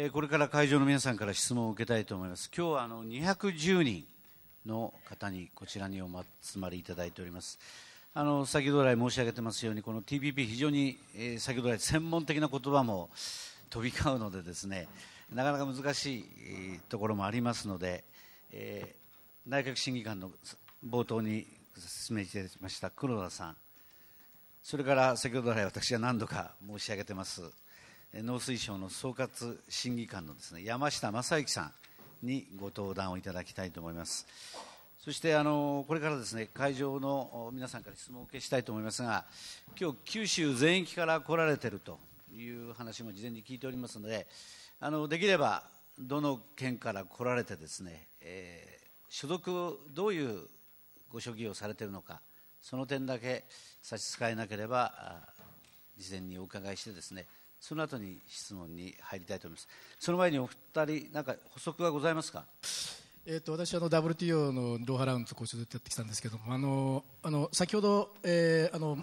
えこれから会場の皆さんから質問を受けたいと思います。今日はあの210人の方にこちらにお集まりいただいております。あの先ほど来申し上げてますようにこの TPP 非常に、えー、先ほど来専門的な言葉も飛び交うのでですねなかなか難しいところもありますので、えー、内閣審議官の冒頭に説明してました黒田さんそれから先ほど来私は何度か申し上げてます農水省の総括審議官のです、ね、山下正幸さんにご登壇をいただきたいと思います。そしてあのこれからですね会場の皆さんから質問をお受けしたいと思いますが、今日九州全域から来られているという話も事前に聞いておりますので、あのできればどの県から来られてですね、えー、所属どういうご所業をされているのか、その点だけ差し支えなければ事前にお伺いしてですねその後に質問に入りたいと思います。その前にお二人、なんか補足はございますか。えーと、私はあの WTO のローハラウンドとずっとやってきたんですけどもあのあの先ほど、えー、あの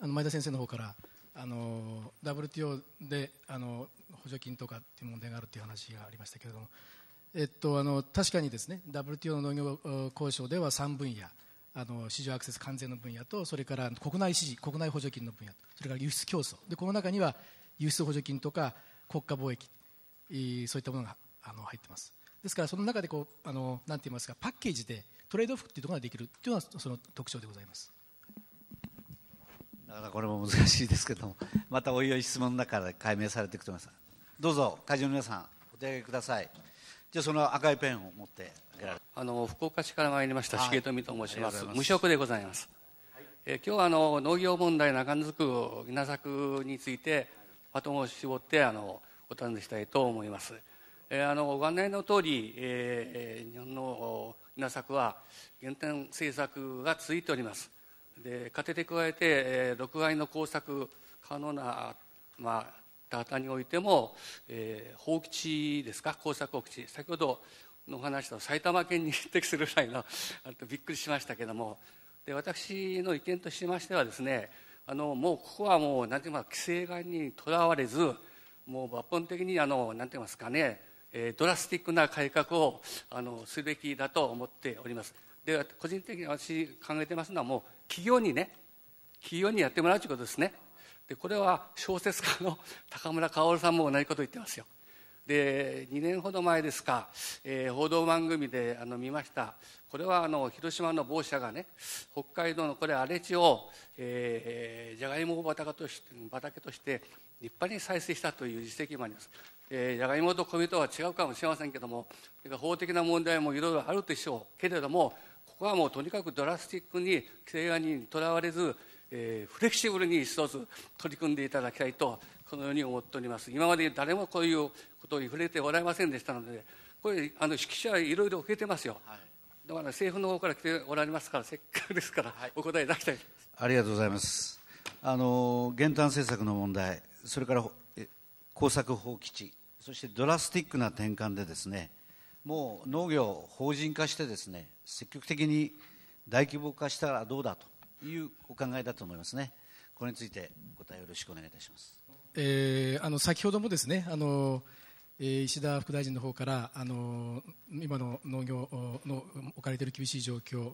あの前田先生の方からあの WTO であの補助金とかっていう問題があるという話がありましたけれども、えっと、あの確かにですね WTO の農業交渉では三分野あの市場アクセス完全の分野とそれから国内支持国内補助金の分野それから輸出競争でこの中には輸出補助金とか国家貿易そういったものがあの入ってますですからその中でこうあのなんて言いますかパッケージでトレードオフっていうところができるというのはその特徴でございますだからこれも難しいですけども またおいおい質問の中で解明されていくと思いますどうぞ会場の皆さんお手上げくださいじゃあその赤いペンを持ってあの福岡市から参りました重富と申します無職でございます、はい、え今日はあの農業問題中野津区稲作について頭を絞ってあのお尋ねしたいと思います。えー、あのご案内の通り、えー、日本の稲作は減点政策が続いております。で家庭で加えて、えー、録の耕作可能な、まあ、田畑においても、えー、放棄地ですか耕作放棄地先ほどの話と埼玉県に 匹敵するぐらいのびっくりしましたけどもで私の意見としましてはですねあのもうここはもうんていうか規制外にとらわれずもう抜本的にあのんて言いますかね、えー、ドラスティックな改革をあのすべきだと思っておりますで個人的に私考えてますのはもう企業にね企業にやってもらうということですねでこれは小説家の高村薫さんも同じことを言ってますよで2年ほど前ですか、えー、報道番組であの見ましたこれはあの広島の某社がね北海道のこれ荒れ地を、えー、じゃがいも畑として畑として立派に再生したという実績もあります、えー、じゃがいもと米とは違うかもしれませんけども法的な問題もいろいろあるでしょうけれどもここはもうとにかくドラスティックに規制案にとらわれず、えー、フレキシブルに一つ取り組んでいただきたいとこのように思っております今まで誰もこういうことに触れておられませんでしたのでこれあの指揮者はいろいろ受けてますよ、はい、だから政府の方から来ておられますからせっかくですから、お答えいただきたいありがとうございますあの減反政策の問題それから耕作放棄地そしてドラスティックな転換でですねもう農業を法人化してですね積極的に大規模化したらどうだというお考えだと思いますねこれについてお答えよろしくお願いいたしますえー、あの先ほどもですねあの、えー、石田副大臣の方からあの今の農業の置かれている厳しい状況、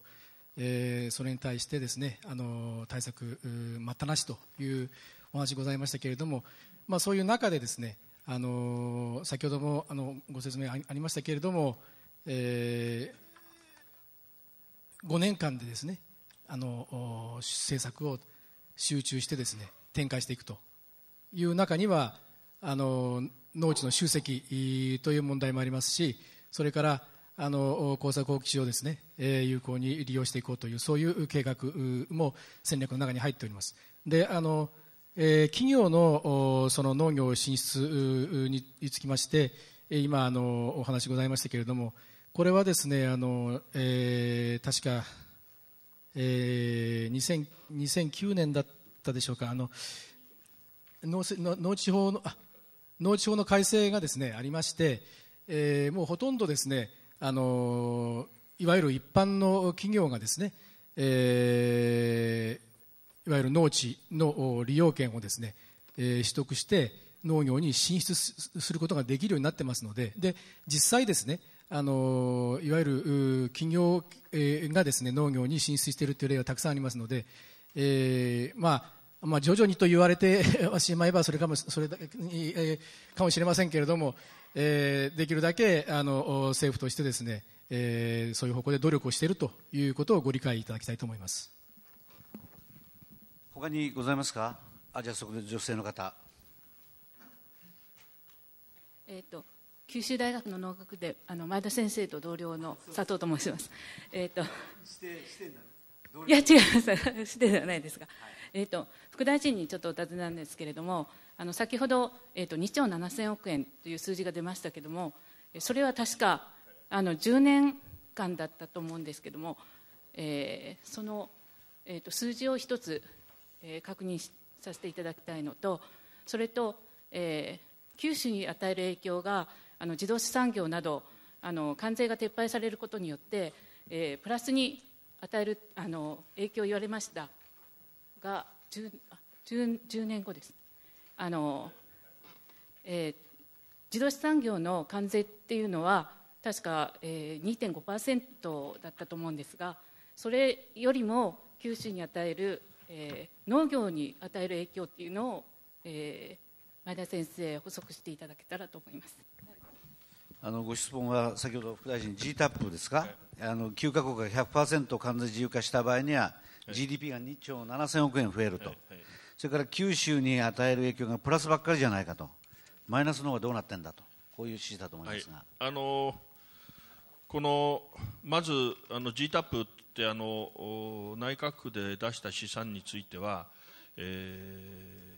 えー、それに対してですねあの対策待ったなしというお話ございましたけれども、まあ、そういう中でですねあの先ほどもあのご説明ありましたけれども、えー、5年間でですねあの政策を集中してですね展開していくという中にはあの農地の集積という問題もありますしそれからあの耕作放棄地をですね、え有効に利用していこうというそういう計画も戦略の中に入っておりますであの、えー、企業のその農業進出につきまして今あのお話ございましたけれどもこれはですねあの、えー、確か、えー、2009年だったでしょうかあの農農地法の農地法の改正がです、ね、ありまして、えー、もうほとんどですね、あのいわゆる一般の企業がですね、えー、いわゆる農地の利用権をですね、えー、取得して農業に進出することができるようになってますのでで実際ですねあのいわゆる企業がですね農業に進出しているという例がたくさんありますので、えーまあ、まあ、徐々にと言われて しまえばそれかもそれだけ、えー、かもしれませんけれども、えー、できるだけあの政府としてですね、えー、そういう方向で努力をしているということをご理解いただきたいと思います他にございますかあじゃあそこで女性の方、えーと、九州大学の農学であの前田先生と同僚の佐藤と申します。えーと、といや違います指定ではないですが、はいえーと、副大臣にちょっとお尋ねなんですけれどもあの先ほど、えーと、2兆7000億円という数字が出ましたけれどもそれは確かあの10年間だったと思うんですけれども、えー、その、えーと、数字を一つ、えー、確認させていただきたいのとそれと、えー、九州に与える影響があの自動車産業などあの関税が撤廃されることによって、えー、プラスに与えるあの影響を言われましたが 10, 10, 10年後です。あのえー、自動車産業の関税っていうのは確か、えー、2.5%だったと思うんですがそれよりも九州に与える、えー、農業に与える影響っていうのを、えー、前田先生補足していただけたらと思いますあのご質問は先ほど副大臣 GTAP ですか、あの9カ国が100%関税自由化した場合には GDP が2兆7000億円増えると、それから九州に与える影響がプラスばっかりじゃないかと、マイナスの方がどうなってんだと、こういう指示だと思いますが、はい、あのこのまずあの GTAP ってあの内閣府で出した試算については、え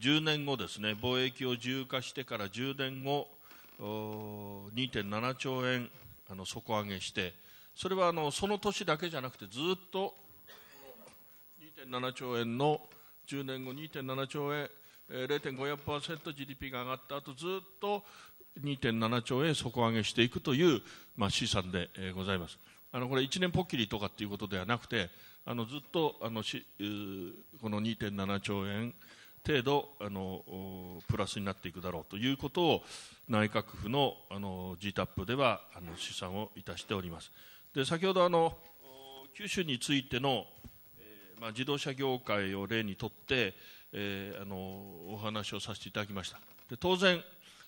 ー、10年後ですね、貿易を自由化してから10年後、2.7兆円あの底上げして、それはあのその年だけじゃなくてずっと2.7兆円の10年後2.7兆円、0.54%、GDP が上がった後ずっと2.7兆円底上げしていくという、まあ、試算でございます。あのこれ1年ぽっきりとかっていうことではなくてあのずっとあのしこの2.7兆円程度あのプラスになっていくだろうということを内閣府のあの GTAP ではあの試算をいたしております。で先ほどあの九州についてのまあ、自動車業界を例にとって、えー、あのお話をさせていただきましたで当然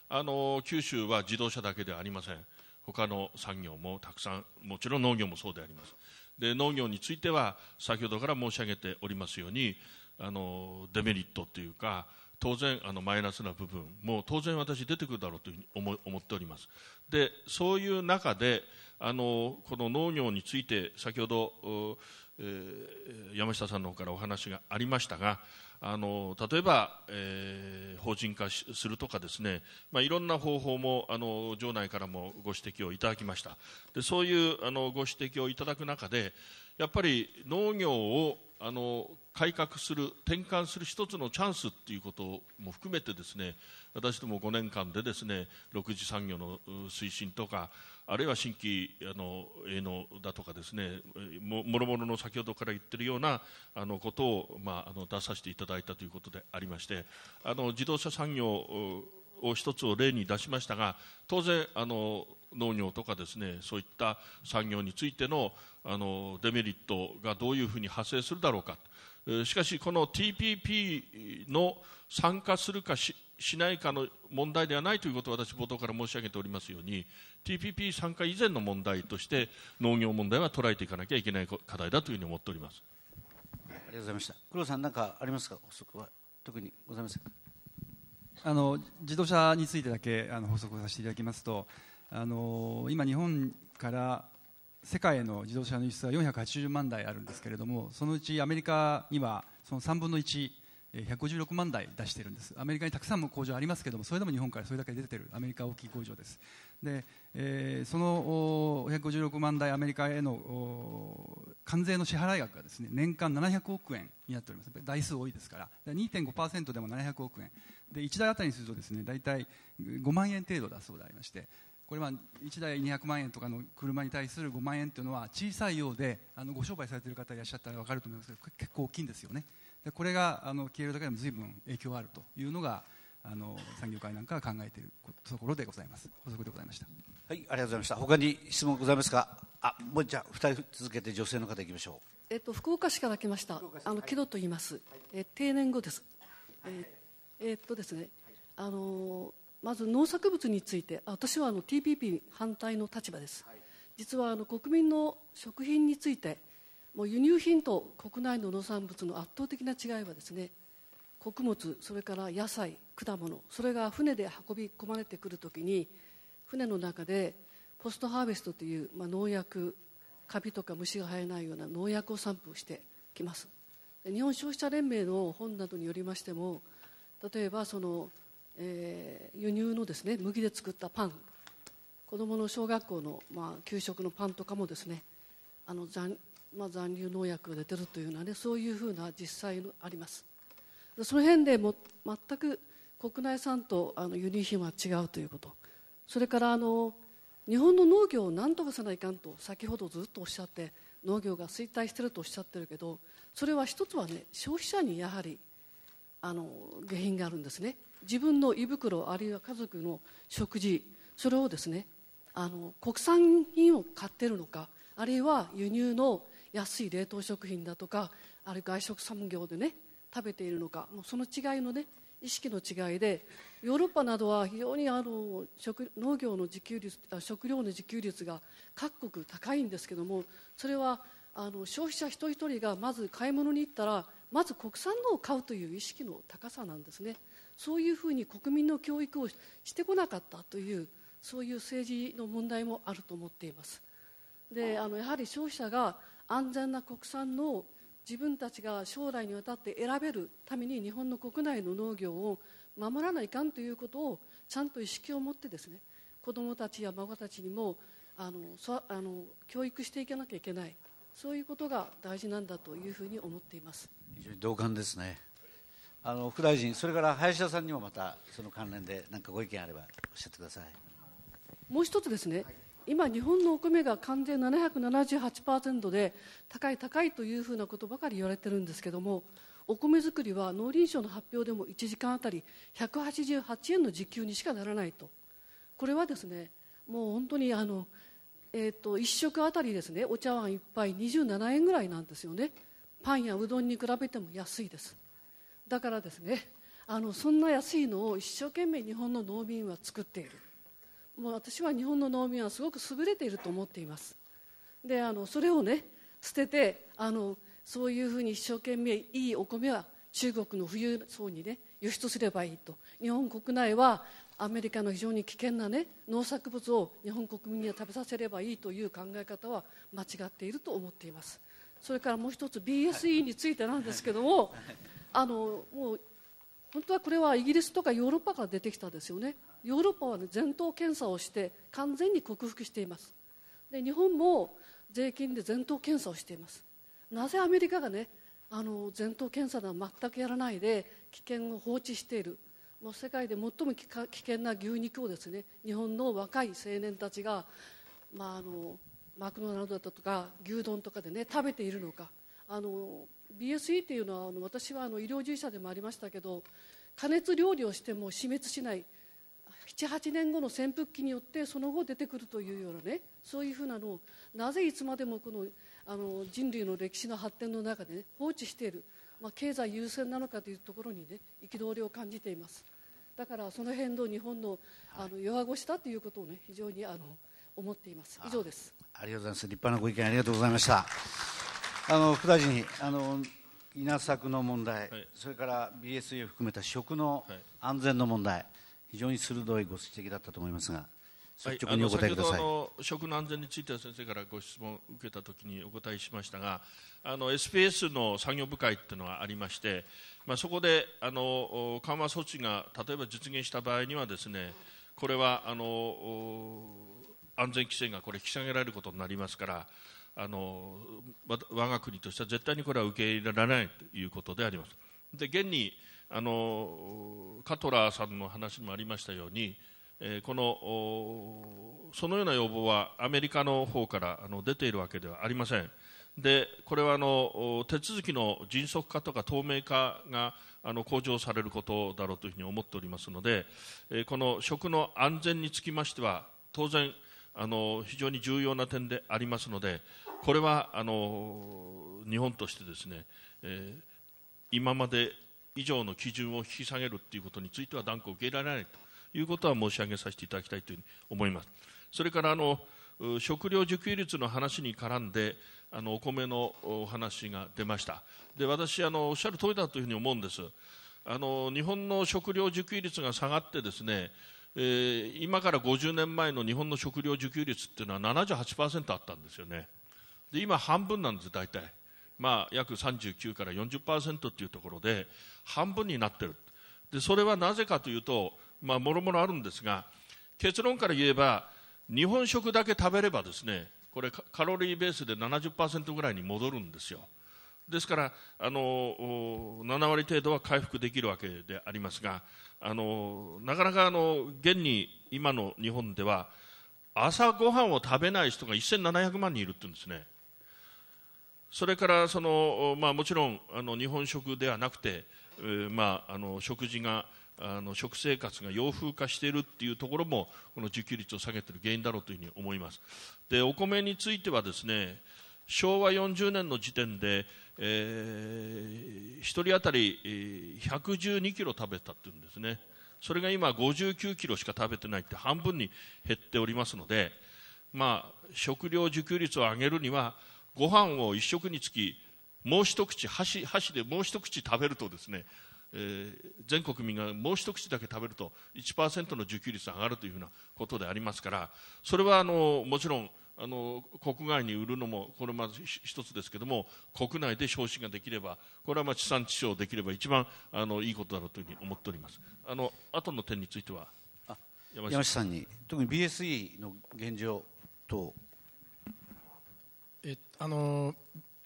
あの九州は自動車だけではありません他の産業もたくさんもちろん農業もそうでありますで農業については先ほどから申し上げておりますようにあのデメリットというか当然あのマイナスな部分も当然私出てくるだろうというふうに思っておりますでそういう中であのこの農業について先ほど山下さんの方からお話がありましたがあの例えば、えー、法人化するとかですね、まあ、いろんな方法もあの場内からもご指摘をいただきましたでそういうあのご指摘をいただく中でやっぱり農業をあの改革する転換する一つのチャンスっていうことも含めてですね私ども5年間でですね6次産業の推進とかあるいは新規あの営農だとかですねもろもろの先ほどから言っているようなあのことを、まあ、あの出させていただいたということでありましてあの自動車産業を一つを例に出しましたが当然あの農業とかですねそういった産業についてのあのデメリットがどういうふうに発生するだろうかしかしこの TPP の参加するかししないかの問題ではないということを私、冒頭から申し上げておりますように TPP 参加以前の問題として農業問題は捉えていかなきゃいけない課題だというふうに思っておりますありがとうございました黒さん、何かありますか、補足は特にございませんあの自動車についてだけあの補足させていただきますとあの今、日本から世界への自動車の輸出は480万台あるんですけれどもそのうちアメリカにはその3分の1 156万台出してるんですアメリカにたくさんも工場ありますけどもそれでも日本からそれだけ出てるアメリカ大きい工場ですで、えー、その156万台アメリカへの関税の支払額がですね年間700億円になっております台数多いですから2.5%でも700億円で1台あたりにするとですね大体5万円程度だそうでありましてこれは1台200万円とかの車に対する5万円というのは小さいようであのご商売されている方いらっしゃったら分かると思いますけど結構大きいんですよね。でこれがあの消えるだけでも随分影響あるというのがあの産業界なんかが考えているところでございます補足でございましたはいありがとうございました他に質問ございますかあもうじゃあ2人続けて女性の方いきましょうえっと福岡市から来ましたあの木戸と言います、はい、え定年後です、はえー、えー、っとですね、はい、あのまず農作物について私はあの TPP 反対の立場です、実はあの国民の食品についてもう輸入品と国内の農産物の圧倒的な違いはですね穀物それから野菜果物それが船で運び込まれてくるときに船の中でポストハーベストという、まあ、農薬カビとか虫が生えないような農薬を散布してきます日本消費者連盟の本などによりましても例えばその、えー、輸入のですね麦で作ったパン子どもの小学校の、まあ、給食のパンとかもですねあの残まあ、残留農薬が出てるというような、ね、そういうふうな実際のありますその辺でも全く国内産とあの輸入品は違うということそれからあの日本の農業を何とかせないかんと先ほどずっとおっしゃって農業が衰退してるとおっしゃってるけどそれは一つはね消費者にやはりあの原因があるんですね自分の胃袋あるいは家族の食事それをですねあの国産品を買ってるのかあるいは輸入の安い冷凍食品だとかある外食産業でね食べているのかもうその違いのね意識の違いでヨーロッパなどは非常にあの食農業の自給率食料の自給率が各国高いんですけどもそれはあの消費者一人一人がまず買い物に行ったらまず国産のを買うという意識の高さなんですねそういうふうに国民の教育をしてこなかったというそういう政治の問題もあると思っていますであのやはり消費者が安全な国産の自分たちが将来にわたって選べるために日本の国内の農業を守らないかんということをちゃんと意識を持ってですね子どもたちや孫たちにもあのそあの教育していかなきゃいけないそういうことが大事なんだというふうに思っています非常に同感ですねあの副大臣それから林田さんにもまたその関連で何かご意見あればおっしゃってくださいもう一つですね、はい今日本のお米が完全778%で高い高いというふうなことばかり言われてるんですけどもお米作りは農林省の発表でも1時間あたり188円の時給にしかならないとこれはですねもう本当にあの、えーと、1食あたりですねお茶碗1杯27円ぐらいなんですよねパンやうどんに比べても安いですだからですねあのそんな安いのを一生懸命日本の農民は作っているもう私は日本の農民はすごく優れていると思っていますであのそれをね捨ててあのそういうふうに一生懸命いいお米は中国の富裕層にね輸出すればいいと日本国内はアメリカの非常に危険なね農作物を日本国民には食べさせればいいという考え方は間違っていると思っていますそれからもう一つ BSE についてなんですけども、はい、あのもう本当はこれはイギリスとかヨーロッパから出てきたんですよねヨーロッパは、ね、全頭検査をして完全に克服していますで日本も税金で全頭検査をしていますなぜアメリカがねあの前頭検査など全くやらないで危険を放置しているもう世界で最も危険な牛肉をですね日本の若い青年たちが、まあ、あのマクドナルドだとか牛丼とかでね食べているのかあの BSE というのはあの私はあの医療従事者でもありましたけど加熱料理をしても死滅しない78年後の潜伏期によってその後出てくるというようなねそういうふうなのをなぜいつまでもこのあの人類の歴史の発展の中で、ね、放置している、まあ、経済優先なのかというところにね憤りを感じていますだからその辺の日本のあの弱腰だということをね非常にあの思っています以上ですありがとうございます立派なご意見ありがとうございましたあの副大臣あの稲作の問題、はい、それから BSE を含めた食の安全の問題、はい非常に鋭いご指摘だったと思いますが、率直にお答えください、はい、あの食の安全については先生からご質問を受けたときにお答えしましたが、SPS の産業部会というのがありまして、まあ、そこであの緩和措置が例えば実現した場合にはです、ね、これはあの安全規制がこれ引き下げられることになりますから、あの我が国としては絶対にこれは受け入れられないということであります。で現にあのカトラーさんの話にもありましたように、えー、このそのような要望はアメリカの方からあの出ているわけではありません。でこれはあの手続きの迅速化とか透明化があの向上されることだろうというふうに思っておりますので、えー、この食の安全につきましては当然あの非常に重要な点でありますのでこれはあの日本としてですね、えー、今まで以上の基準を引き下げるということについては断固受け入れられないということは申し上げさせていただきたいというふうに思います。それからあの食料自給率の話に絡んであのお米のお話が出ましたで私あのおっしゃる通りだというふうに思うんですあの日本の食料自給率が下がってですね、えー、今から50年前の日本の食料自給率っていうのは78%あったんですよねで今半分なんです大体まあ、約39から40%というところで半分になっているでそれはなぜかというと、まあ、もろもろあるんですが結論から言えば日本食だけ食べればですねこれカロリーベースで70%ぐらいに戻るんですよですからあの7割程度は回復できるわけでありますがあのなかなかあの現に今の日本では朝ごはんを食べない人が1700万人いるって言うんですね。それからその、まあ、もちろんあの日本食ではなくて、えー、まあ、あの食事があの食生活が洋風化しているっていうところもこの自給率を下げている原因だろうというふうに思いますでお米についてはですね昭和40年の時点で、えー、1人当たり112キロ食べたっていうんですねそれが今59キロしか食べてないって半分に減っておりますのでまあ食料自給率を上げるにはご飯を一食につきもう一口箸箸でもう一口食べるとですね、えー、全国民がもう一口だけ食べると1%の受給率上がるというふうなことでありますからそれはあのもちろんあの国外に売るのもこれまず一つですけども国内で消費ができればこれはまあ地産地消できれば一番あのいいことだろうというふうに思っておりますあの後の点については山下さんに特に BSE の現状等あの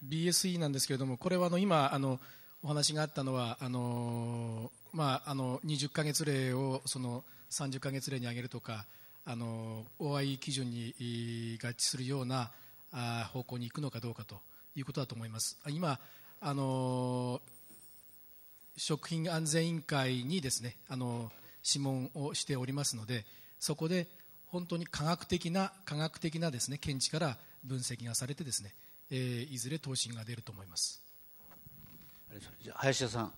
BSE なんですけれども、これはあの今あの、お話があったのは、あのまあ、あの20か月例をその30か月例に上げるとか、あの OIE 基準に合致するようなあ方向に行くのかどうかということだと思います。今あの食品安全委員会にですねあの諮問をしておりますのでそこで本当に科学的な科学的なですね見地から分析がされてですねえー、いずれ答申が出ると思います。林田さん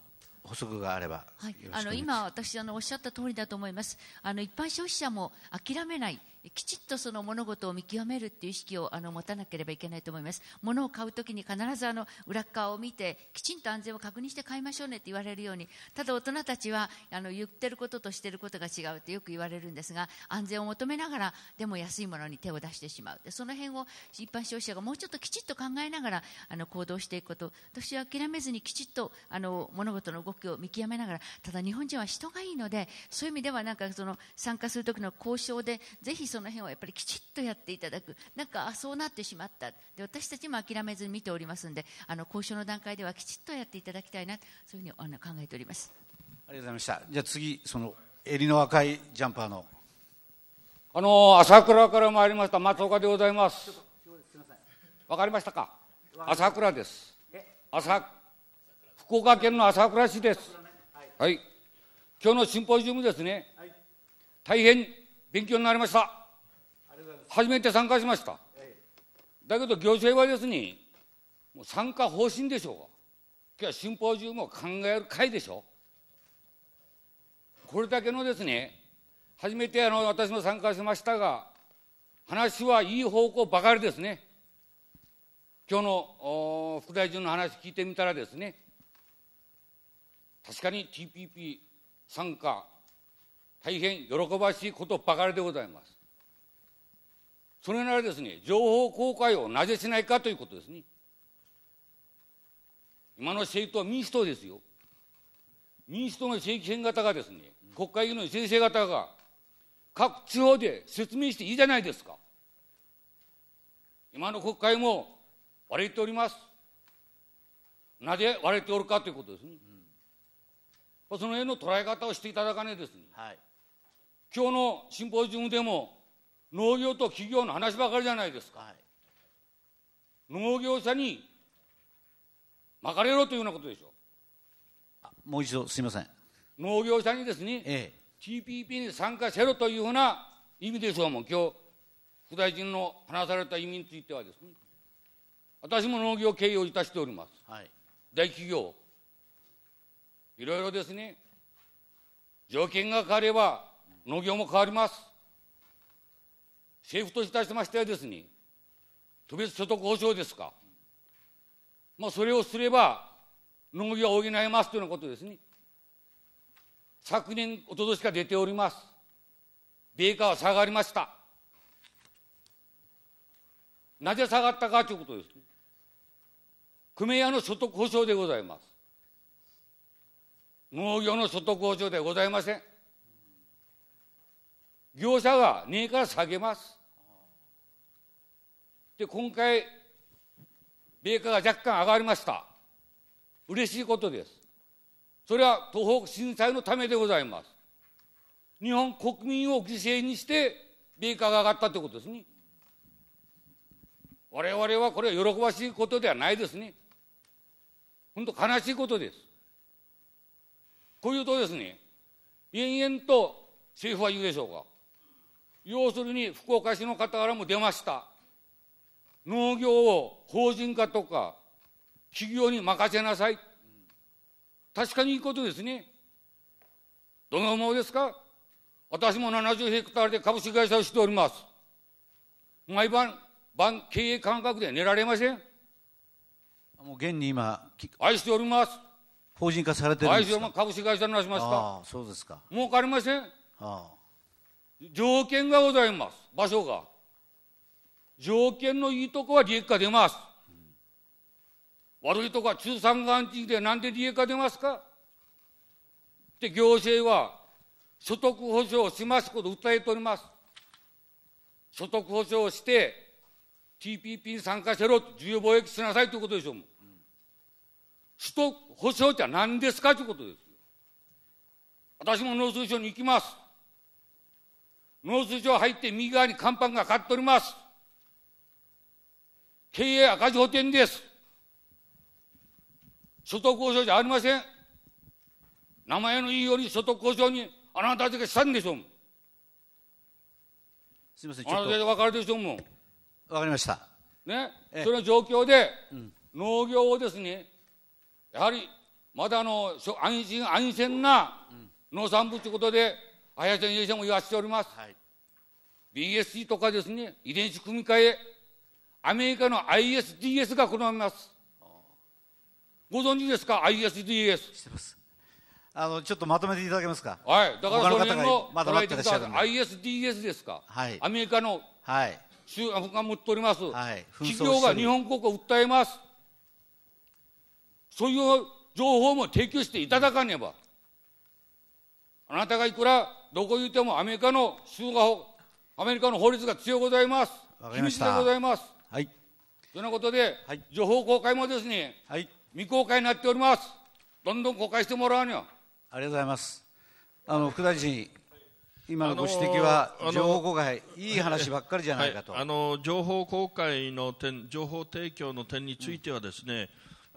補足があれば、はい、あの今私あのおっしゃった通りだと思いますあの一般消費者も諦めないきちっとその物事を見極めるっていう意識をあの持たなければいけないと思います物を買う時に必ずあの裏側を見てきちんと安全を確認して買いましょうねって言われるようにただ大人たちはあの言ってることとしてることが違うってよく言われるんですが安全を求めながらでも安いものに手を出してしまうでその辺を一般消費者がもうちょっときちっと考えながらあの行動していくこと私は諦めずにきちっとあの物事の動きを見極めながらただ日本人は人がいいのでそういう意味ではなんかその参加する時の交渉でぜひそのその辺をやっぱりきちっとやっていただく、なんか、あそうなってしまった、で私たちも諦めずに見ておりますんで、あの交渉の段階ではきちっとやっていただきたいな、そういうふうにあ考えておりますありがとうございました、じゃあ次、その襟の赤いジャンパーの。あの朝倉から参りました松岡でございます。わかりましたか。朝倉です。朝福岡県の朝倉市です。はい。今日のシンポジウムですね。はい、大変勉強になりました。初めて参加しました。だけど行政はですね、もう参加方針でしょうが、今日はシンポジウムを考える会でしょ。これだけのですね、初めてあの私も参加しましたが、話はいい方向ばかりですね。今日の副大臣の話聞いてみたらですね、確かに TPP 参加、大変喜ばしいことばかりでございます。それならですね、情報公開をなぜしないかということですね。今の政党は民主党ですよ。民主党の政権型がですね、国会議員の先生方が、各地方で説明していいじゃないですか。今の国会も割れております。なぜ割れておるかということですね。うん、その辺の捉え方をしていただかねですね。はい、今日のシンポジウムでも、農業と企業の話ばかりじゃないですか、はい、農業者にまかれろというようなことでしょうもう一度すみません農業者にですね、ええ、TPP に参加せろというふうな意味でしょうもん今日副大臣の話された意味についてはですね私も農業経営をいたしております、はい、大企業いろいろですね条件が変われば農業も変わります政府といたしましてはですね、特別所得保障ですか。まあ、それをすれば、農業を補えますというようなことですね。昨年、おととしか出ております。米価は下がりました。なぜ下がったかということです、ね。組合の所得保障でございます。農業の所得保障ではございません。業者が値から下げます。で、今回、米価が若干上がりました。嬉しいことです。それは東北震災のためでございます。日本国民を犠牲にして、米価が上がったということですね。我々はこれは喜ばしいことではないですね。本当悲しいことです。こういうとですね、延々と政府は言うでしょうか。要するに福岡市の方からも出ました。農業を法人化とか企業に任せなさい。確かにいいことですね。どの思うですか私も70ヘクタールで株式会社をしております。毎晩、晩経営感覚で寝られません。もう現に今、愛しております。法人化されてるんですか株式会社になりました。そうですか。儲かりません。ああ条件がございます。場所が。条件のいいとこは利益が出ます。悪いとこは中山間地域でなんで利益が出ますかって行政は所得保障をしますこと訴えております。所得保障をして TPP に参加せろ、重要貿易しなさいということでしょう。所得保障って何ですかということですよ。私も農水省に行きます。農水省入って右側に看板が買っております。経営赤字補填です。所得交渉じゃありません。名前のいいように所得交渉にあなたたちがしたんでしょうすみません、ちょっと。あなたたち分かるでしょうもん。分かりました。ね、その状況で、農業をですね、やはりまだあの安心安全な農産物ということで、林先生も言わせております。はい、BSC とかですね、遺伝子組み換え、アメリカの ISDS がこのます。ご存知ですか ?ISDS。してます。あの、ちょっとまとめていただけますか。はい。だから、その辺の、まだ待てらっしゃ ISDS ですか。はい。アメリカの、はい。中国が持っております。はい。企業が日本国を訴えます。そういう情報も提供していただかねば。あなたがいくらどこにってもアメリカの州がアメリカの法律が強ございます。秘密でございます。はい、そのことで、はい、情報公開もですね、はい、未公開になっておりますどんどん公開してもらうにはありがとうございますあの副大臣今のご指摘は、情報公開、いい話ばっかりじゃないかと、はい、あの情報公開の点、情報提供の点については、ですね、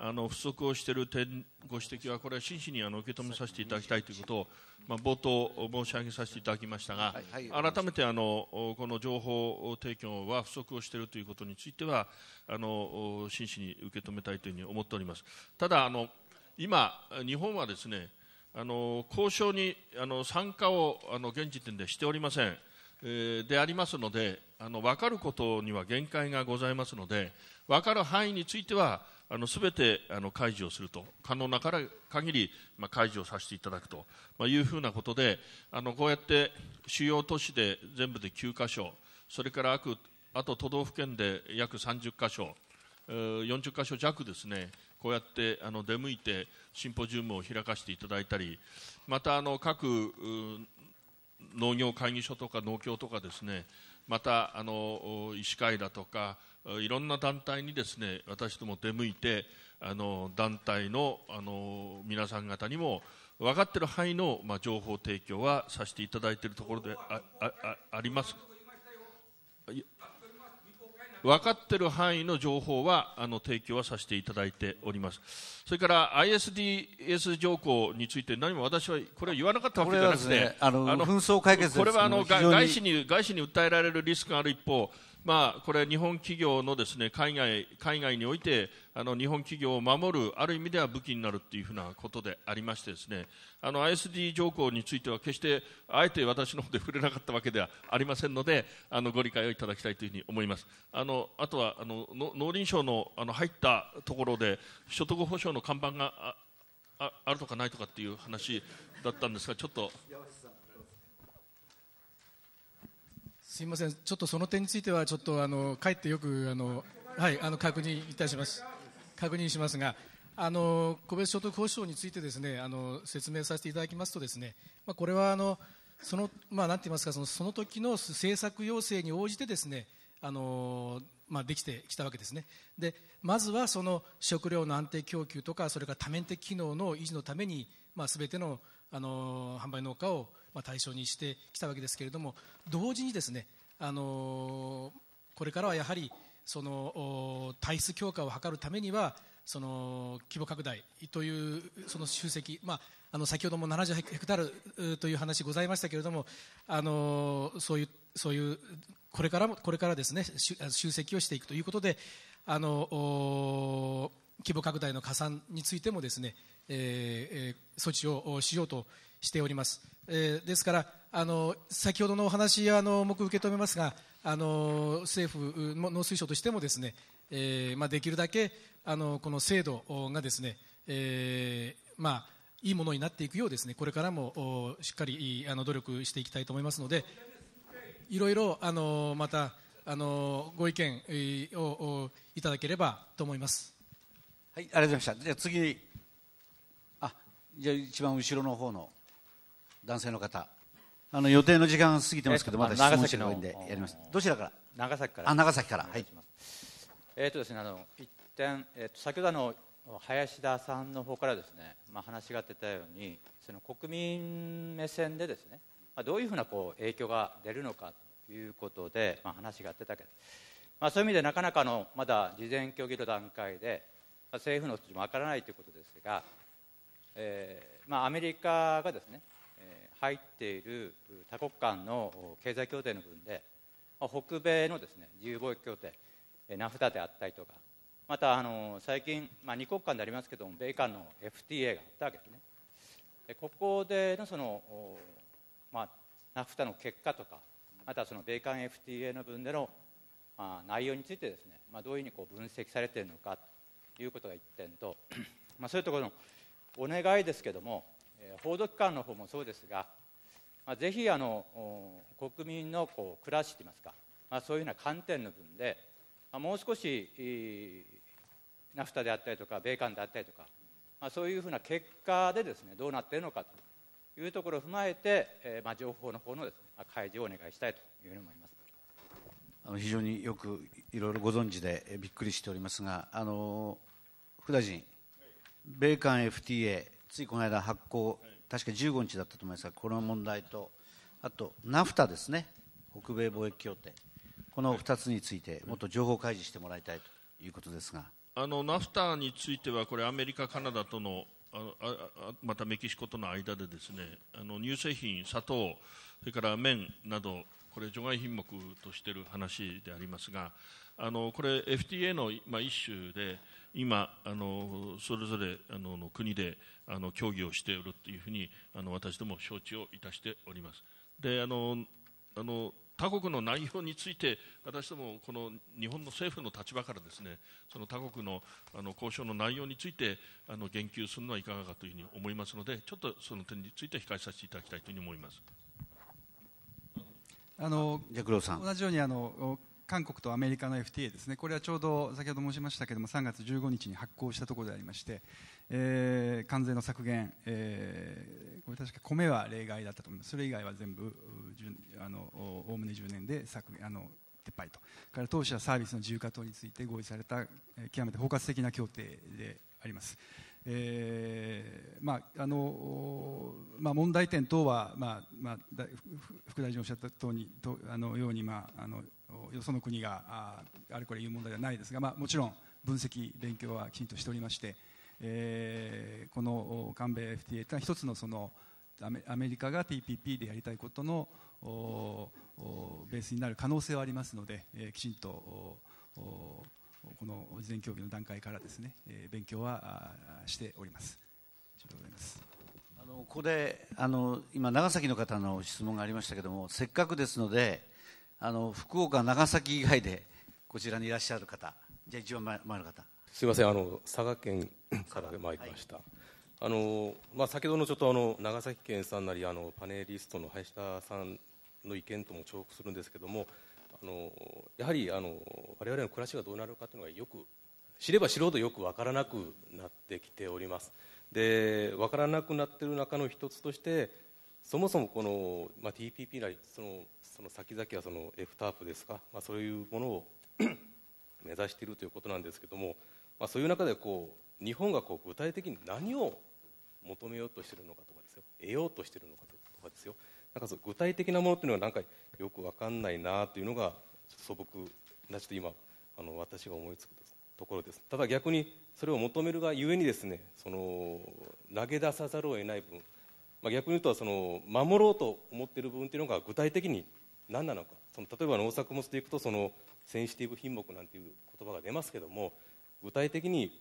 あの不足をしている点ご指摘はこれは真摯にあの受け止めさせていただきたいということを、まあ、冒頭申し上げさせていただきましたが、改めてあのこの情報提供は不足をしているということについてはあの真摯に受け止めたいというふうに思っております。ただあの今日本はですねあの交渉にあの参加をあの現時点でしておりません、えー、でありますのであの分かることには限界がございますので分かる範囲についてはあの全てあの開示をすると、可能なから限り、まあ、開示をさせていただくと、まあ、いうふうなことで、あのこうやって主要都市で全部で9か所、それからあと都道府県で約30か所、40か所弱ですね、こうやってあの出向いてシンポジウムを開かせていただいたり、またあの各農業会議所とか農協とかですねまたあの医師会だとかいろんな団体にですね私ども出向いてあの団体のあの皆さん方にも分かっている範囲の、まあ、情報提供はさせていただいているところであああります。分かっている範囲の情報はあの提供はさせていただいております、それから ISDS 条項について、何も私はこれは言わなかったわけじゃなくて、ね、あの紛争解決これはあの外資に外資に訴えられるリスクがある一方、まあ、これ、日本企業のです、ね、海外海外においてあの日本企業を守る、ある意味では武器になるというふうなことでありましてです、ね、あの ISD 条項については決してあえて私の方で触れなかったわけではありませんのであのご理解をいただきたいというふうに思います。あのあとはあの農林省のあの入ったところで所得保障の看板がああるとかないとかっていう話だったんですがちょっと。すいません、ちょっとその点については、ちょっとあの帰ってよくあの、はい、あの確認いたします、確認しますが、あの個別所得保障についてですねあの説明させていただきますと、ですね、まあ、これはあのその、まあ、なんて言いますか、そのその時の政策要請に応じてですね、あのまあ、できてきたわけですねでまずはその食料の安定供給とかそれから多面的機能の維持のために、まあ、全てのあの販売農家をまあ、対象にしてきたわけですけれども同時にですね、あのこれからはやはりその体質強化を図るためにはその規模拡大というその集積、まあ、あの先ほども70ヘクタールという話ございましたけれどもあのそういうそういうこれからもこれからですね集積をしていくということであの規模拡大の加算についてもですね、えー、措置をしようとしております。えー、ですからあの先ほどのお話あの重く受け止めますがあの政府の農水省としてもですね、えーまあ、できるだけあのこの制度がですね、えーまあ、いいものになっていくようですねこれからもしっかりあの努力していきたいと思いますのでいろいろあのまたあのご意見をいただければと思います。はい、ありがとうございました。じゃ次あじゃ一番後ろの方の。男性の方あの予定の時間過ぎてますけど、まだ質問してないんでやりますどちらから長崎からあ長崎からはいえっ、とですねあの一点、えっと、先ほどあの林田さんの方からですね、まあ、話が出たようにその国民目線でですね、まあ、どういうふうなこう影響が出るのかということで、まあ、話が出たけど、まあ、そういう意味でなかなかのまだ事前協議の段階で、まあ、政府の人もわからないということですが、えーまあ、アメリカがですね入っている多国間の経済協定の分で北米のですね自由貿易協定 NAFTA であったりとかまたあの最近、まあ、2国間でありますけども米韓の FTA があったわけですねでここでのその、まあ、ナフの結果とかまたその米韓 FTA の分での、まあ、内容についてですね、まあ、どういうふうにこう分析されているのかということが1点と、まあ、そういうところのお願いですけども報道機関の方もそうですが、まあ、ぜひあの国民のこう暮らしといいますか、まあ、そういうような観点の分で、まあ、もう少しナフタであったりとか、米韓であったりとか、まあ、そういうふうな結果でですねどうなっているのかというところを踏まえて、えー、まあ、情報の方のです、ね、開示をお願いしたいというふうに思います。あの非常によくいろいろご存知でびっくりしておりますが、あの副大臣、米韓 FTA、ついこの間発行、確か15日だったと思いますが、この問題と、あと、ナフタですね、北米貿易協定、この2つについて、もっと情報開示してもらいたいということですが。あのナフタについては、これ、アメリカ、カナダとの、ああまたメキシコとの間で、ですねあの乳製品、砂糖、それから麺など、これ、除外品目としている話でありますが、あのこれ、FTA の、まあ、一種で、今あのそれぞれあの国であの協議をしておるというふうにあの私ども承知をいたしております。であのあの他国の内容について私どもこの日本の政府の立場からですねその他国のあの交渉の内容についてあの言及するのはいかがかというふうに思いますのでちょっとその点について控えさせていただきたいというふうに思います。あの逆さん同じようにあの韓国とアメリカの FTA ですね、これはちょうど先ほど申しましたけれども、3月15日に発行したところでありまして、えー、関税の削減、えー、これ確か米は例外だったと思いますそれ以外は全部おおむね10年で削減あの撤廃とから当社サービスの自由化等について合意された、えー、極めて包括的な協定であります。えーまああのまあ、問題点等は、まあまあ、副大臣おっしゃったにとあのように、まあ、あのよその国がああれこれ言う問題ではないですが、まあ、もちろん分析、勉強はきちんとしておりまして、えー、この韓米 FTA というのは一つのそのアメリカが TPP でやりたいことのベースになる可能性はありますので、えー、きちんとこの事前協議の段階からですね、えー、勉強はしております。あのここであの今長崎の方の質問がありましたけれどもせっかくですのであの福岡長崎以外でこちらにいらっしゃる方じゃあ一番前の方すみませんあの佐賀県からいりました。はいあのまあ、先ほどのちょっとあの長崎県さんなりあのパネリストの林田さんの意見とも重複するんですけどもあのやはりあの我々の暮らしがどうなるかというのがよく知れば知るほどよく分からなくなってきておりますで分からなくなっている中の一つとしてそもそもこの、まあ、TPP なりそのその先々はその F タープですか、まあ、そういうものを 目指しているということなんですけども、まあ、そういう中でこう日本がこう具体的に何を求めようとしているのかとかですよ得ようとしているのかとかですよなんかそう具体的なものっていうのはなんかよく分かんないなというのが素朴なちょっと今あの私が思いつくところですただ逆にそれを求めるがゆえにですねその投げ出さざるを得ない分、まあ、逆に言うとその守ろうと思っている分というのが具体的に何なのかその例えば農作物でいくとそのセンシティブ品目なんていう言葉が出ますけども具体的に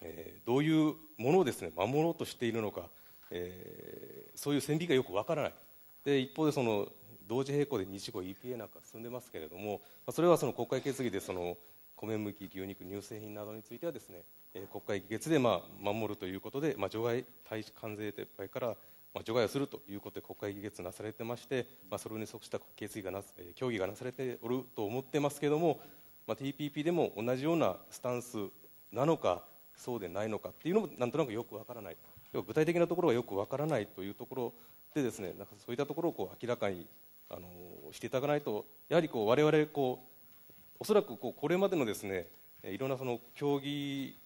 えー、どういうものをです、ね、守ろうとしているのか、えー、そういう線引きがよくわからないで一方でその同時並行で日後 EPA なんか進んでますけれども、まあ、それはその国会決議でその米むき牛肉乳製品などについてはですね、えー、国会議決でまあ守るということで、まあ、除外対関税撤廃からまあ除外をするということで国会議決なされてまして、まあ、それに即した決議がな協議がなされておると思ってますけれども、まあ、TPP でも同じようなスタンスなのかそうでないのかっていうのもなんとなくよくわからない要は具体的なところがよくわからないというところでですねなんかそういったところをこう明らかにあのしていただかないとやはりこう我々こうおそらくこうこれまでのですねいろんなその競技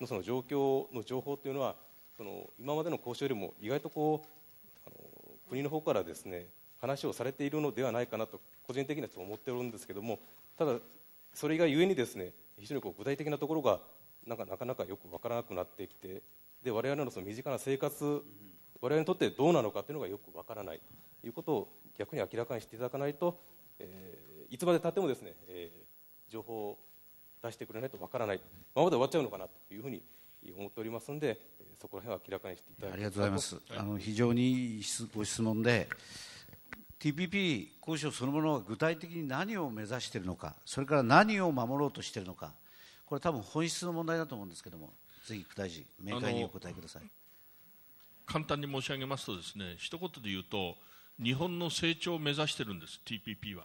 のその状況の情報というのはその今までの交渉よりも意外とこうあの国の方からですね話をされているのではないかなと個人的には思っているんですけどもただそれがゆえにですね非常にこう具体的なところがなんかなかなかよく分からなくなってきてで我々のその身近な生活我々にとってどうなのかというのがよく分からないということを逆に明らかにしていただかないと、えー、いつまでたってもですね、えー、情報を出してくれないと分からないままで終わっちゃうのかなというふうに思っておりますのでそこら辺は明らかにしていただきたといますあの非常にご質問で TPP 交渉そのものが具体的に何を目指しているのかそれから何を守ろうとしているのかこれ多分本質の問題だと思うんですけども、ぜひ副大臣、明快にお答えください。簡単に申し上げますとですね、一言で言うと、日本の成長を目指してるんです、TPP は。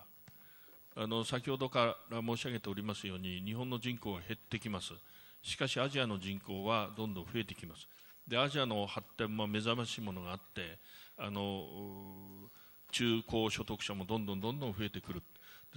あの先ほどから申し上げておりますように、日本の人口は減ってきます。しかしアジアの人口はどんどん増えてきます。で、アジアの発展も目覚ましいものがあって、あの中高所得者もどんどんどんどん増えてくる。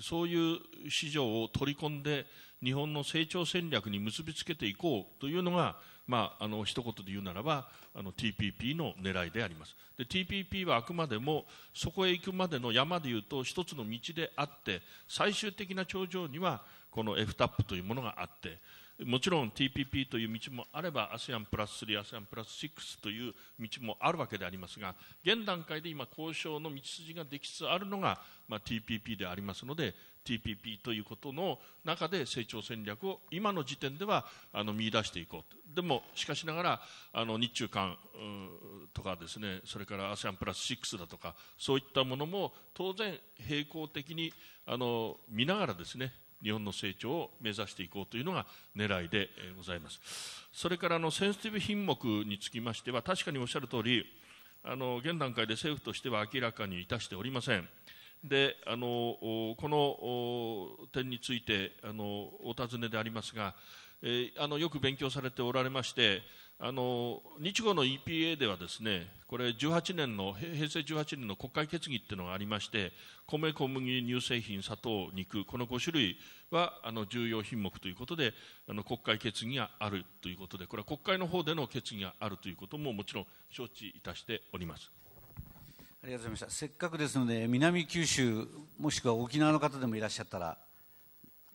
そういう市場を取り込んで日本の成長戦略に結びつけていこうというのが、まあ、あの一言で言うならばあの TPP の狙いでありますで TPP はあくまでもそこへ行くまでの山でいうと一つの道であって最終的な頂上にはこの FTAP というものがあってもちろん TPP という道もあれば ASEAN プラス3、ASEAN プラス6という道もあるわけでありますが現段階で今交渉の道筋ができつつあるのが、まあ、TPP でありますので TPP ということの中で成長戦略を今の時点ではあの見出していこうとでも、しかしながらあの日中間とかですねそれから ASEAN プラス6だとかそういったものも当然、並行的にあの見ながらですね日本の成長を目指していこうというのが狙いでございますそれからあのセンシティブ品目につきましては確かにおっしゃる通りあの現段階で政府としては明らかにいたしておりませんであのこの点についてあのお尋ねでありますが、えー、あのよく勉強されておられましてあの日豪の EPA ではですねこれ18年の平成18年の国会決議っていうのがありまして米、小麦、乳製品、砂糖、肉この5種類はあの重要品目ということであの国会決議があるということでこれは国会の方での決議があるということももちろん承知いたしております。ありがとうございました。せっかくですので南九州もしくは沖縄の方でもいらっしゃったら、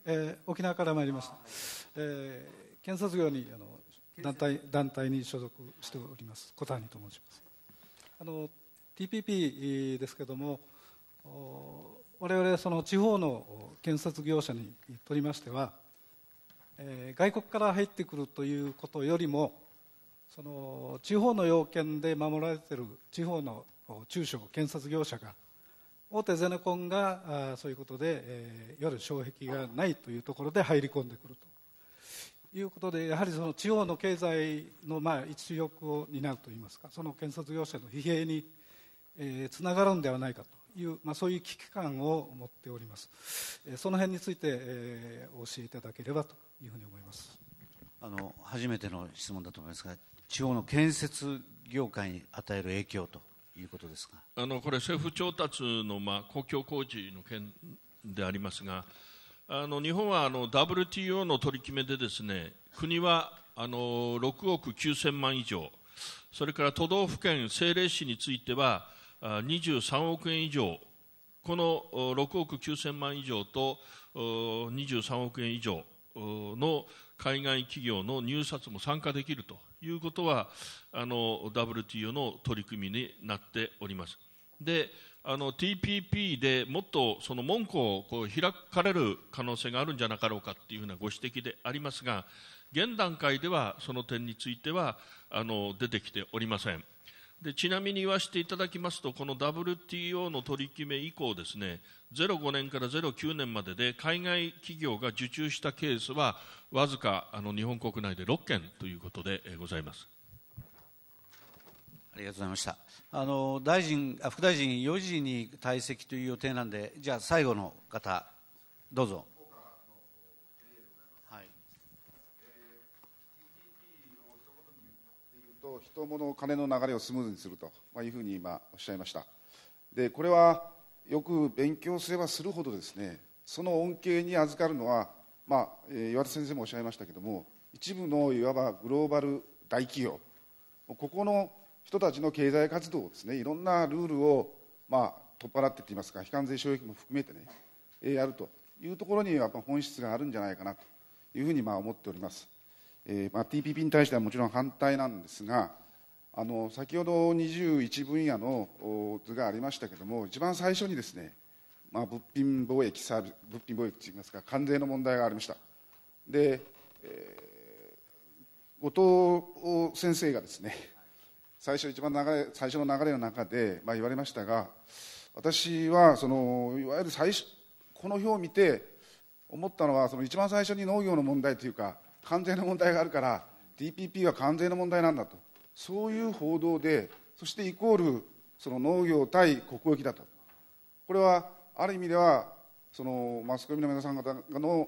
えー、沖縄から参りました。えー、検察業にあの団体団体に所属しております小谷と申しますあの TPP ですけれども我々その地方の建設業者にとりましては、えー、外国から入ってくるということよりもその地方の要件で守られている地方の中小建設業者が大手ゼネコンがそういうことで、えー、いわゆる障壁がないというところで入り込んでくるということでやはりその地方の経済のまあ一翼を担うといいますかその建設業者の疲弊に、えー、つながるんではないかという、まあ、そういう危機感を持っております、えー、その辺について、えー、お教えいただければというふうに思いますあの初めての質問だと思いますが地方の建設業界に与える影響ということですかあのこれ政府調達のまあ公共工事の件でありますがあの日本はあの WTO の取り決めでですね国はあの6億9000万以上それから都道府県政令市については23億円以上この6億9000万以上と23億円以上の海外企業の入札も参加できるということはあの WTO の取り組みになっております。であの TPP でもっとその門戸をこう開かれる可能性があるんじゃなかろうかというふうなご指摘でありますが現段階ではその点についてはあの出てきておりませんでちなみに言わせていただきますとこの WTO の取り決め以降ですね05年から09年までで海外企業が受注したケースはわずかあの日本国内で6件ということでございますありがとうございました。あの大臣副大臣4時に退席という予定なんで、じゃあ最後の方どうぞ。はい。と人物金の流れをスムーズにすると、まあ、いうふうに今おっしゃいましたでこれはよく勉強すればするほどですねその恩恵に預かるのは、まあえ岩田先生もおっしゃいましたけども一部のいわばグローバル大企業ここの人たちの経済活動をですねいろんなルールを、まあ、取っ払ってといいますか非関税障壁も含めてね、えやるというところにやっぱ本質があるんじゃないかなというふうにまあ思っております、えーまあ、TPP に対してはもちろん反対なんですがあの先ほど21分野の図がありましたけれども一番最初にですね、まあ、物品貿易サービス物品貿易といいますか関税の問題がありましたで、えー、後藤先生がですね最初一番流れ最初の流れの中で、まあ、言われましたが私はそのいわゆる最初この表を見て思ったのはその一番最初に農業の問題というか関税の問題があるから DPP は関税の問題なんだとそういう報道でそしてイコールその農業対国益だとこれはある意味ではそのマスコミの皆さん方の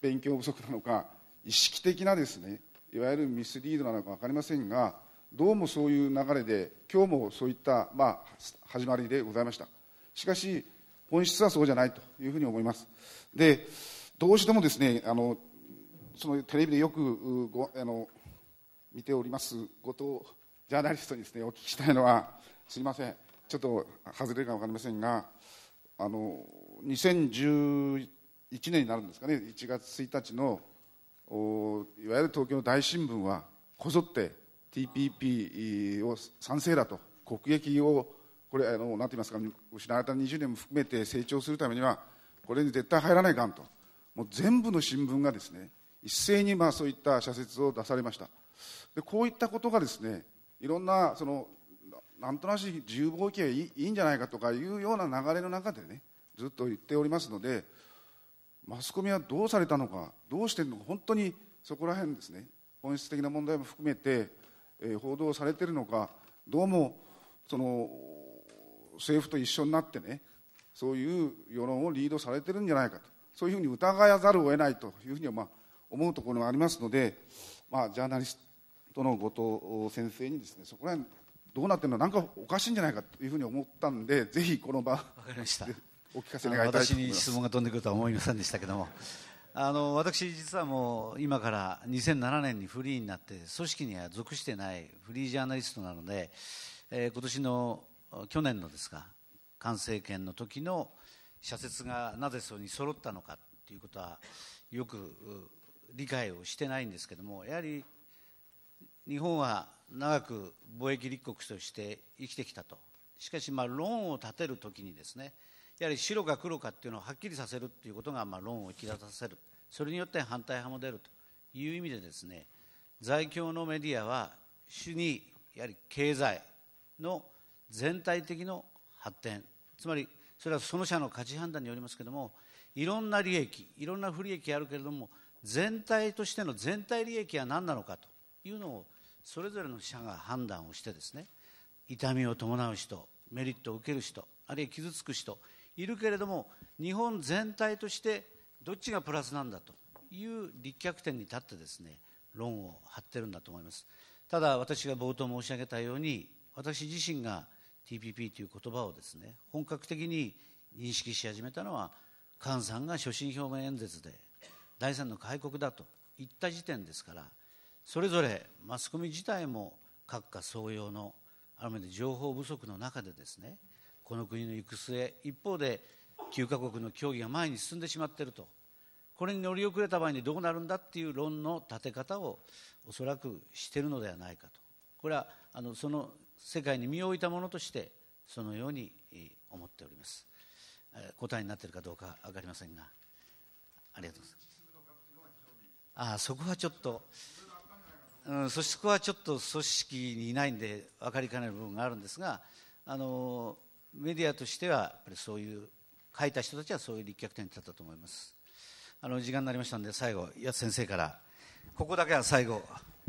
勉強不足なのか意識的なですねいわゆるミスリードなのか分かりませんがどうもそういう流れで、今日もそういった、まあ、始まりでございました。しかし、本質はそうじゃないというふうに思います。で、どうしてもですね、あのそのテレビでよくごあの見ておりますごとジャーナリストにですねお聞きしたいのは、すみません、ちょっと外れるか分かりませんが、あの2011年になるんですかね、1月1日のいわゆる東京の大新聞は、こぞって TPP を賛成だと、国益をこれあの、なんて言いますか、失われた20年も含めて成長するためには、これに絶対入らないかんと、もう全部の新聞がですね一斉にまあそういった社説を出されました。でこういったことがですねいろんなそのなんとなし自由貿易はいいんじゃないかとかいうような流れの中でねずっと言っておりますのでマスコミはどうされたのかどうしてるのか本当にそこら辺ですね本質的な問題も含めてえー、報道されてるのかどうもその政府と一緒になってねそういう世論をリードされてるんじゃないかとそういうふうに疑わざるを得ないというふうには、まあ、思うところがありますので、まあ、ジャーナリストの後藤先生にですねそこら辺どうなってるのなんかおかしいんじゃないかというふうに思ったんでぜひこの場でお聞かせ願いたいと思います。私に質問が飛んでくるとは思いませんでしたけどもあの私実はもう今から2007年にフリーになって組織には属してないフリージャーナリストなので、えー、今年の去年のですか菅政権の時の社説がなぜそうに揃ったのかということはよく理解をしてないんですけどもやはり日本は長く貿易立国として生きてきたとしかしまあンを立てる時にですねやはり白か黒かっていうのをはっきりさせるっていうことが、まあ、論を引き出させるそれによって反対派も出るという意味でですね在京のメディアは主にやはり経済の全体的の発展つまりそれはその社の価値判断によりますけれどもいろんな利益いろんな不利益あるけれども全体としての全体利益は何なのかというのをそれぞれの社が判断をしてですね痛みを伴う人メリットを受ける人あるいは傷つく人いるけれども日本全体としてどっちがプラスなんだという立脚点に立ってですね論を張ってるんだと思いますただ私が冒頭申し上げたように私自身が TPP という言葉をですね本格的に認識し始めたのは菅さんが所信表明演説で第三の開国だと言った時点ですからそれぞれマスコミ自体も各家総用のある意味で情報不足の中でですねこの国の行く末一方で9カ国の協議が前に進んでしまっているとこれに乗り遅れた場合にどうなるんだっていう論の立て方をおそらくしているのではないかとこれはあのその世界に身を置いたものとしてそのように思っております答えになっているかどうか分かりませんがありがとうございますああそこはちょっと、うん、そこはちょっと組織にいないんで分かりかねる部分があるんですがあのメディアとしてはやっぱりそういう書いた人たちはそういう立脚点に立ったと思いますあの時間になりましたので最後八先生からここだけは最後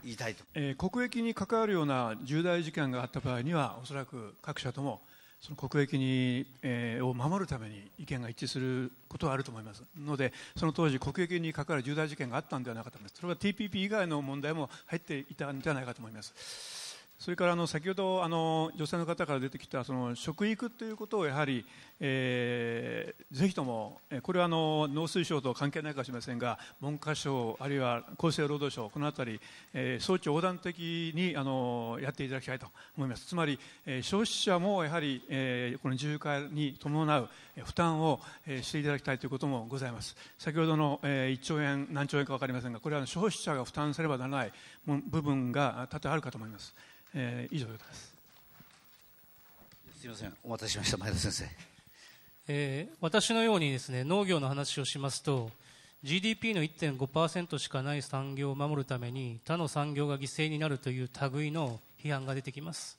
言いたいと、えー、国益に関わるような重大事件があった場合にはおそらく各社ともその国益に、えー、を守るために意見が一致することはあると思いますのでその当時国益に関わる重大事件があったんではなかったんですそれは TPP 以外の問題も入っていたんじゃないかと思いますそれからあの先ほどあの女性の方から出てきたその食育ということをやはり、えー、ぜひともこれはあの農水省と関係ないかもしれませんが文科省あるいは厚生労働省この辺り、えー、総長横断的にあのやっていただきたいと思いますつまり、えー、消費者もやはり、えー、この自由化に伴う負担を、えー、していただきたいということもございます先ほどの、えー、1兆円何兆円か分かりませんがこれは消費者が負担さればならない部分が多々あるかと思います。えー、以上ですすみませんお待たせしました前田先生、えー、私のようにですね農業の話をしますと GDP の1.5%しかない産業を守るために他の産業が犠牲になるという類の批判が出てきます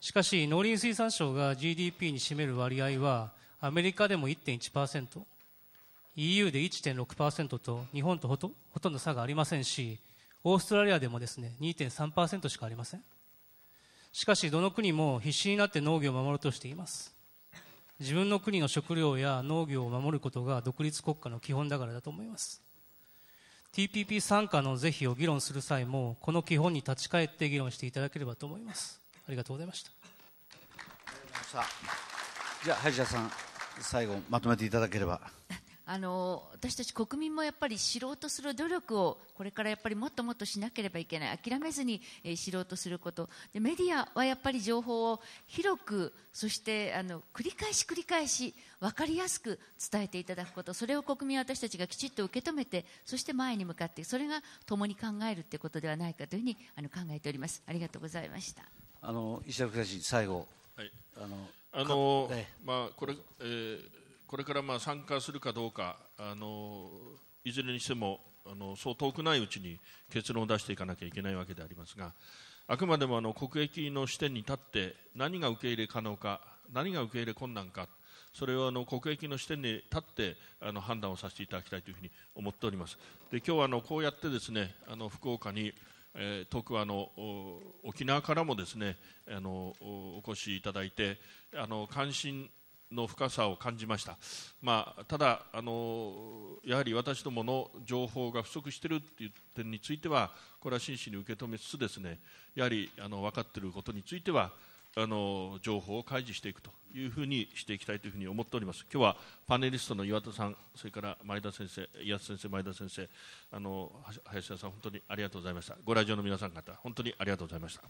しかし農林水産省が GDP に占める割合はアメリカでも 1.1%EU で1.6%と日本とほとほとんど差がありませんしオーストラリアでもですね2.3%しかありませんしかしどの国も必死になって農業を守ろうとしています自分の国の食料や農業を守ることが独立国家の基本だからだと思います TPP 参加の是非を議論する際もこの基本に立ち返って議論していただければと思いますありがとうございましたじゃあ林田さん最後まとめていただければあの私たち国民もやっぱり知ろうとする努力をこれからやっぱりもっともっとしなければいけない諦めずに、えー、知ろうとすることでメディアはやっぱり情報を広くそしてあの繰り返し繰り返し分かりやすく伝えていただくことそれを国民私たちがきちっと受け止めてそして前に向かってそれが共に考えるということではないかというふうにあの考えておりますありがとうございましたあの石田副大臣最後、はい、あのあの、まあこれ、えーこれからまあ参加するかどうかあのいずれにしてもあのそう遠くないうちに結論を出していかなきゃいけないわけでありますがあくまでもあの国益の視点に立って何が受け入れ可能か何が受け入れ困難かそれをあの国益の視点に立ってあの判断をさせていただきたいというふうに思っておりますで今日はあのこうやってですねあの福岡にえー、特はあの沖縄からもですねあのお越しいただいてあの関心の深さを感じました、まあ、ただあの、やはり私どもの情報が不足しているという点については、これは真摯に受け止めつつ、ですねやはりあの分かっていることについては、あの情報を開示していくというふうにしていきたいというふうに思っております。今日はパネリストの岩田さん、それから前田先生、岩田先生、前田先生、あの林田さん、本当にありがとうございました。ご来場の皆さん方、本当にありがとうございました。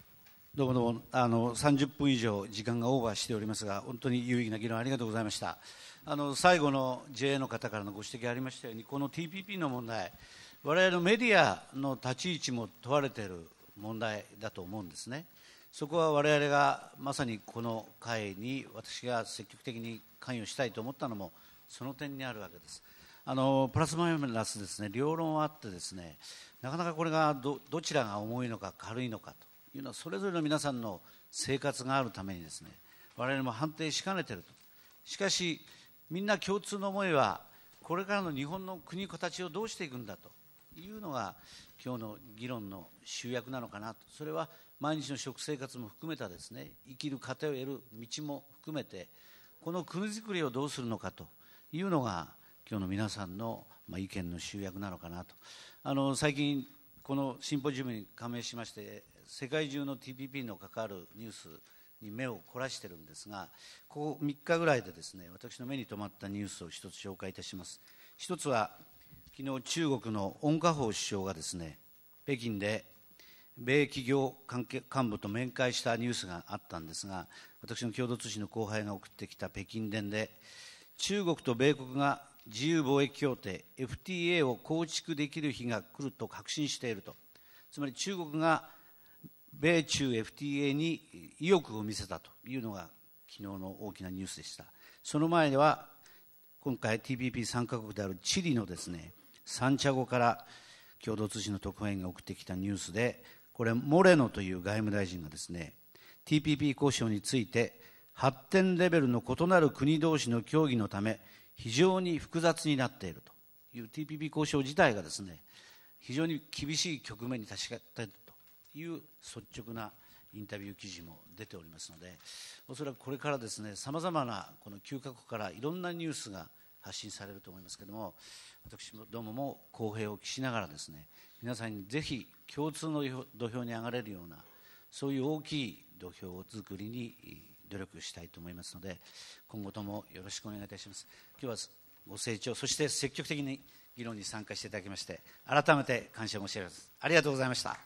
どうもどうもあの30分以上時間がオーバーしておりますが本当に有意義な議論ありがとうございましたあの最後の JA の方からのご指摘ありましたようにこの TPP の問題我々のメディアの立ち位置も問われている問題だと思うんですねそこは我々がまさにこの会に私が積極的に関与したいと思ったのもその点にあるわけですあのプラスマイナスですね両論あってですねなかなかこれがどちらが重いのか軽いのかというのはそれぞれの皆さんの生活があるためにですね我々も判定しかねているとしかしみんな共通の思いはこれからの日本の国形をどうしていくんだというのが今日の議論の集約なのかなとそれは毎日の食生活も含めたですね生きる糧を得る道も含めてこの国づくりをどうするのかというのが今日の皆さんの、まあ、意見の集約なのかなとあの最近このシンポジウムに加盟しまして世界中の TPP の関わるニュースに目を凝らしているんですが、ここ3日ぐらいでですね私の目に留まったニュースを一つ紹介いたします。一つは昨日中国の温家宝首相がですね北京で米企業関係幹部と面会したニュースがあったんですが私の共同通信の後輩が送ってきた北京伝で中国と米国が自由貿易協定 FTA を構築できる日が来ると確信しているとつまり中国が米中 FTA に意欲を見せたというのが昨日の大きなニュースでした。その前では今回 TPP 参加国であるチリのですねサンチャゴから共同通信の特派員が送ってきたニュースでこれモレノという外務大臣がですね TPP 交渉について発展レベルの異なる国同士の協議のため非常に複雑になっているという TPP 交渉自体がですね非常に厳しい局面に立ち立いう率直なインタビュー記事も出ておりますので、おそらくこれからですね、さまざまなこの9カ国からいろんなニュースが発信されると思いますけれども、私どもも公平を期しながらですね、皆さんにぜひ共通の土俵に上がれるような、そういう大きい土俵作りに努力したいと思いますので、今後ともよろしくお願いいたします。今日はご清聴、そして積極的に議論に参加していただきまして、改めて感謝申し上げます。ありがとうございました。